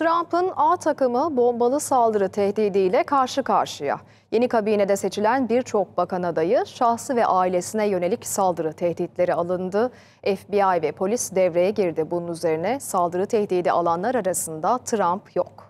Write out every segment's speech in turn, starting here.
Trump'ın A takımı bombalı saldırı tehdidiyle karşı karşıya. Yeni kabinede seçilen birçok bakan adayı şahsı ve ailesine yönelik saldırı tehditleri alındı. FBI ve polis devreye girdi. Bunun üzerine saldırı tehdidi alanlar arasında Trump yok.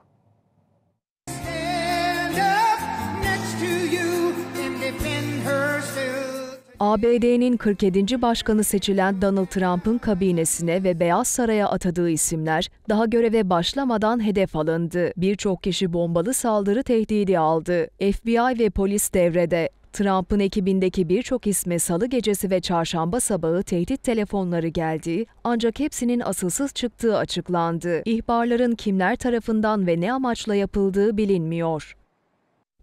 ABD'nin 47. başkanı seçilen Donald Trump'ın kabinesine ve Beyaz Saray'a atadığı isimler daha göreve başlamadan hedef alındı. Birçok kişi bombalı saldırı tehdidi aldı. FBI ve polis devrede. Trump'ın ekibindeki birçok isme salı gecesi ve çarşamba sabahı tehdit telefonları geldi ancak hepsinin asılsız çıktığı açıklandı. İhbarların kimler tarafından ve ne amaçla yapıldığı bilinmiyor.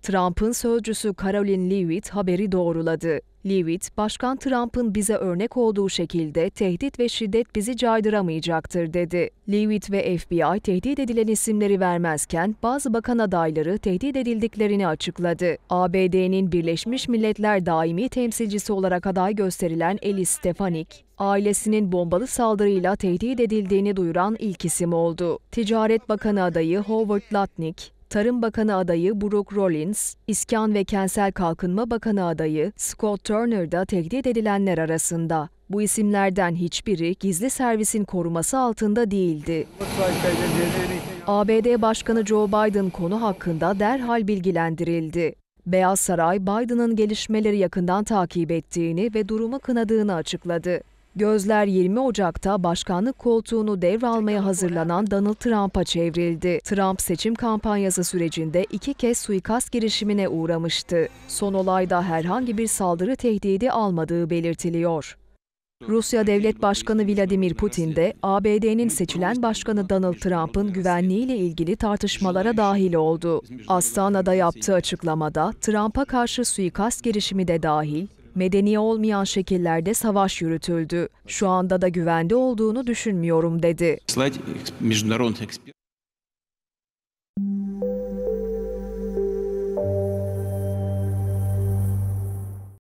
Trump'ın sözcüsü Caroline Leavitt haberi doğruladı. Lewitt, Başkan Trump'ın bize örnek olduğu şekilde tehdit ve şiddet bizi caydıramayacaktır dedi. Lewitt ve FBI tehdit edilen isimleri vermezken bazı bakan adayları tehdit edildiklerini açıkladı. ABD'nin Birleşmiş Milletler daimi temsilcisi olarak aday gösterilen Elis Stefanik, ailesinin bombalı saldırıyla tehdit edildiğini duyuran ilk isim oldu. Ticaret Bakanı adayı Howard Lutnick, Tarım Bakanı adayı Brooke Rollins, İskan ve Kentsel Kalkınma Bakanı adayı Scott Turner da tehdit edilenler arasında. Bu isimlerden hiçbiri gizli servisin koruması altında değildi. ABD Başkanı Joe Biden konu hakkında derhal bilgilendirildi. Beyaz Saray, Biden'ın gelişmeleri yakından takip ettiğini ve durumu kınadığını açıkladı. Gözler 20 Ocak'ta başkanlık koltuğunu devralmaya hazırlanan Donald Trump'a çevrildi. Trump seçim kampanyası sürecinde iki kez suikast girişimine uğramıştı. Son olayda herhangi bir saldırı tehdidi almadığı belirtiliyor. Rusya Devlet Başkanı Vladimir Putin de ABD'nin seçilen başkanı Donald Trump'ın güvenliğiyle ilgili tartışmalara dahil oldu. Astana'da yaptığı açıklamada Trump'a karşı suikast girişimi de dahil, medeni olmayan şekillerde savaş yürütüldü. Şu anda da güvende olduğunu düşünmüyorum dedi.